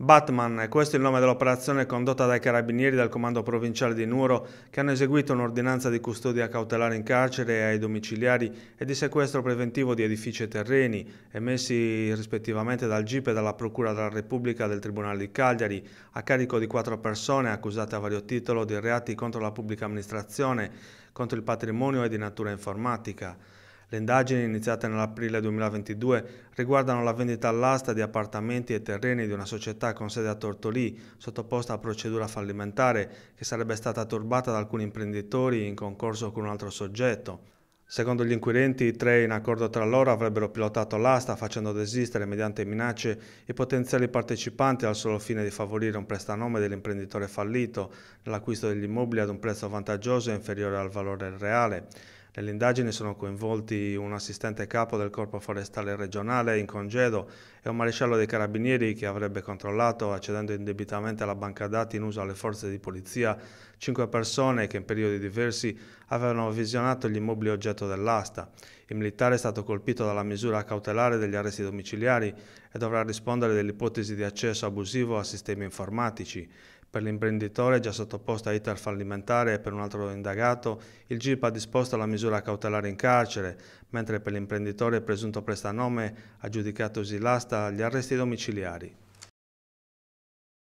Batman, questo è il nome dell'operazione condotta dai carabinieri del comando provinciale di Nuoro che hanno eseguito un'ordinanza di custodia cautelare in carcere ai domiciliari e di sequestro preventivo di edifici e terreni emessi rispettivamente dal GIP e dalla Procura della Repubblica del Tribunale di Cagliari a carico di quattro persone accusate a vario titolo di reati contro la pubblica amministrazione, contro il patrimonio e di natura informatica. Le indagini, iniziate nell'aprile 2022, riguardano la vendita all'asta di appartamenti e terreni di una società con sede a Tortolì, sottoposta a procedura fallimentare, che sarebbe stata turbata da alcuni imprenditori in concorso con un altro soggetto. Secondo gli inquirenti, i tre in accordo tra loro avrebbero pilotato l'asta facendo desistere mediante minacce i potenziali partecipanti al solo fine di favorire un prestanome dell'imprenditore fallito nell'acquisto degli immobili ad un prezzo vantaggioso e inferiore al valore reale. Nelle indagini sono coinvolti un assistente capo del Corpo Forestale regionale in congedo e un maresciallo dei Carabinieri che avrebbe controllato, accedendo indebitamente alla banca dati in uso alle forze di polizia, cinque persone che in periodi diversi avevano visionato gli immobili oggetto dell'asta. Il militare è stato colpito dalla misura cautelare degli arresti domiciliari e dovrà rispondere dell'ipotesi di accesso abusivo a sistemi informatici. Per l'imprenditore già sottoposto a iter fallimentare e per un altro indagato, il GIP ha disposto la misura cautelare in carcere, mentre per l'imprenditore presunto prestanome, aggiudicatosi l'asta, gli arresti domiciliari.